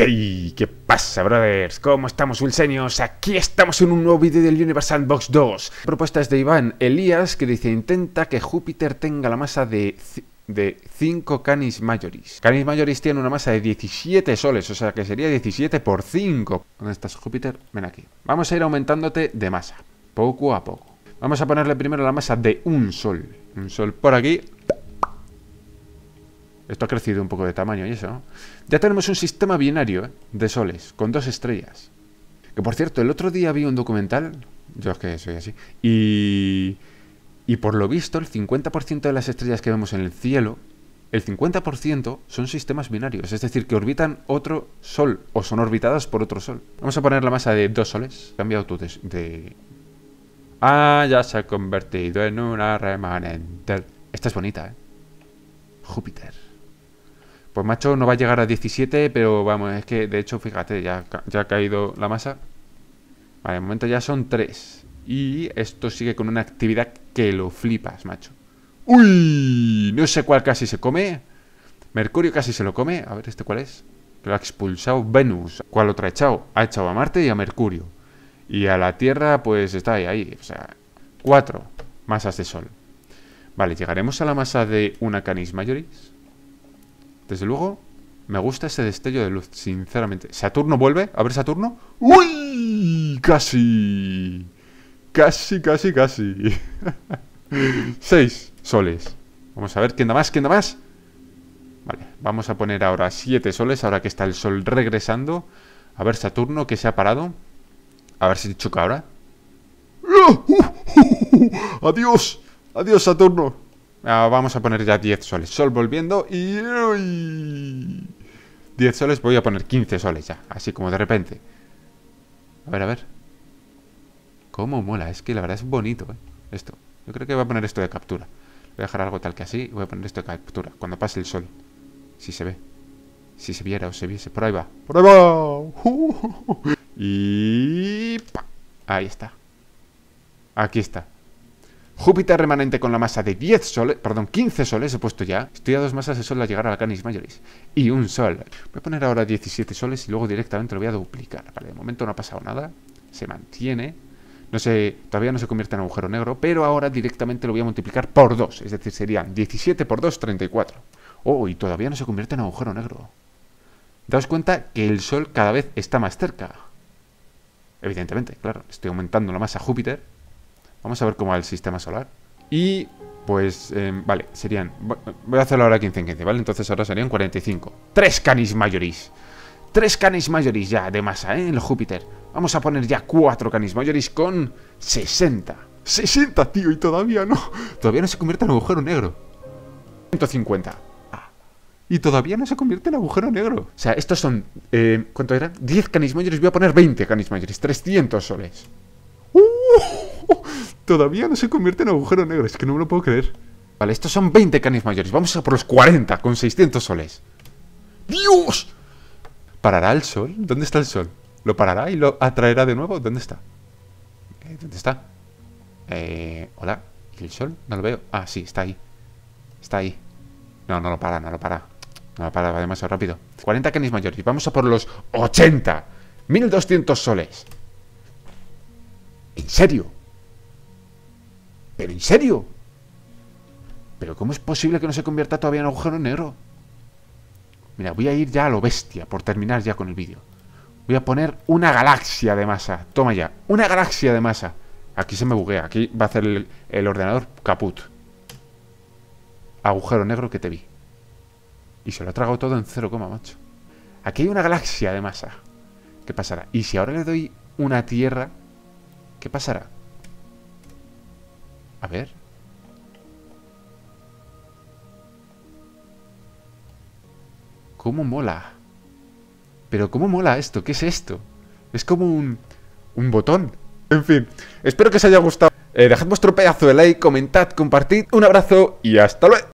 Hey, este, ¿Qué pasa, brothers? ¿Cómo estamos, Wilsenios? Aquí estamos en un nuevo vídeo del Universal Sandbox 2. Propuestas de Iván Elías que dice: Intenta que Júpiter tenga la masa de 5 Canis Majoris. Canis Majoris tiene una masa de 17 soles, o sea que sería 17 por 5. ¿Dónde estás, Júpiter? Ven aquí. Vamos a ir aumentándote de masa, poco a poco. Vamos a ponerle primero la masa de un sol. Un sol por aquí, esto ha crecido un poco de tamaño y eso. Ya tenemos un sistema binario ¿eh? de soles, con dos estrellas. Que por cierto, el otro día vi un documental, yo es que soy así, y, y por lo visto el 50% de las estrellas que vemos en el cielo, el 50% son sistemas binarios, es decir, que orbitan otro sol o son orbitadas por otro sol. Vamos a poner la masa de dos soles, cambiado tú de, de... Ah, ya se ha convertido en una remanente. Esta es bonita, ¿eh? Júpiter pues macho, no va a llegar a 17, pero vamos, es que de hecho, fíjate, ya, ya ha caído la masa. Vale, de momento ya son 3. Y esto sigue con una actividad que lo flipas, macho. ¡Uy! No sé cuál casi se come. Mercurio casi se lo come. A ver, ¿este cuál es? Lo ha expulsado Venus. ¿Cuál otra ha echado? Ha echado a Marte y a Mercurio. Y a la Tierra, pues está ahí, ahí. O sea, cuatro masas de Sol. Vale, llegaremos a la masa de una Canis mayoris. Desde luego, me gusta ese destello de luz, sinceramente. ¿Saturno vuelve? A ver, Saturno. ¡Uy! Casi. Casi, casi, casi. Seis soles. Vamos a ver, ¿quién da más? ¿Quién da más? Vale, vamos a poner ahora siete soles, ahora que está el sol regresando. A ver, Saturno, que se ha parado. A ver si choca ahora. ¡Ah! ¡Uh, uh, uh, ¡Adiós! ¡Adiós, Saturno! Ah, vamos a poner ya 10 soles. Sol volviendo y... 10 soles, voy a poner 15 soles ya. Así como de repente. A ver, a ver. Cómo mola, es que la verdad es bonito, ¿eh? Esto. Yo creo que voy a poner esto de captura. Voy a dejar algo tal que así voy a poner esto de captura. Cuando pase el sol. Si se ve. Si se viera o se viese. Por ahí va. Por ahí va. y... Ahí está. Aquí está. Júpiter remanente con la masa de 10 soles, perdón, 15 soles he puesto ya. Estoy a dos masas de sol a llegar a la Canis Majoris. Y un sol. Voy a poner ahora 17 soles y luego directamente lo voy a duplicar. Vale, de momento no ha pasado nada. Se mantiene. No sé, todavía no se convierte en agujero negro, pero ahora directamente lo voy a multiplicar por 2. Es decir, serían 17 por 2, 34. Oh, y todavía no se convierte en agujero negro. Daos cuenta que el Sol cada vez está más cerca. Evidentemente, claro. Estoy aumentando la masa Júpiter Vamos a ver cómo va el sistema solar. Y pues, em, vale, serían... Voy a hacerlo ahora 15 en 15, ¿vale? Entonces ahora serían 45. Tres canis mayores Tres canis mayores ya de masa, ¿eh? En el Júpiter. Vamos a poner ya cuatro canis mayoris con 60. 60, tío, y todavía no. Todavía no se convierte en agujero negro. 150. Ah, y todavía no se convierte en agujero negro. O sea, estos son... Eh, ¿Cuánto eran? 10 canis mayores. Voy a poner 20 canis mayores. 300 soles. Todavía no se convierte en agujero negro, es que no me lo puedo creer. Vale, estos son 20 canis mayores. Vamos a por los 40 con 600 soles. ¡Dios! ¿Parará el sol? ¿Dónde está el sol? ¿Lo parará y lo atraerá de nuevo? ¿Dónde está? Eh, ¿Dónde está? Eh, ¿Hola? ¿Y el sol? No lo veo. Ah, sí, está ahí. Está ahí. No, no lo para, no lo para. No lo para, va demasiado rápido. 40 canis mayores. Vamos a por los 80. 1200 soles. ¿En serio? ¿Pero en serio? ¿Pero cómo es posible que no se convierta todavía en agujero negro? Mira, voy a ir ya a lo bestia, por terminar ya con el vídeo. Voy a poner una galaxia de masa. Toma ya, una galaxia de masa. Aquí se me buguea, aquí va a hacer el, ordenador caput. Agujero negro que te vi. Y se lo ha tragado todo en 0, macho. Aquí hay una galaxia de masa. ¿Qué pasará? Y si ahora le doy una tierra, ¿qué pasará? A ver. ¿Cómo mola? Pero ¿cómo mola esto? ¿Qué es esto? Es como un, un botón. En fin, espero que os haya gustado. Eh, dejad vuestro pedazo de like, comentad, compartid. Un abrazo y hasta luego.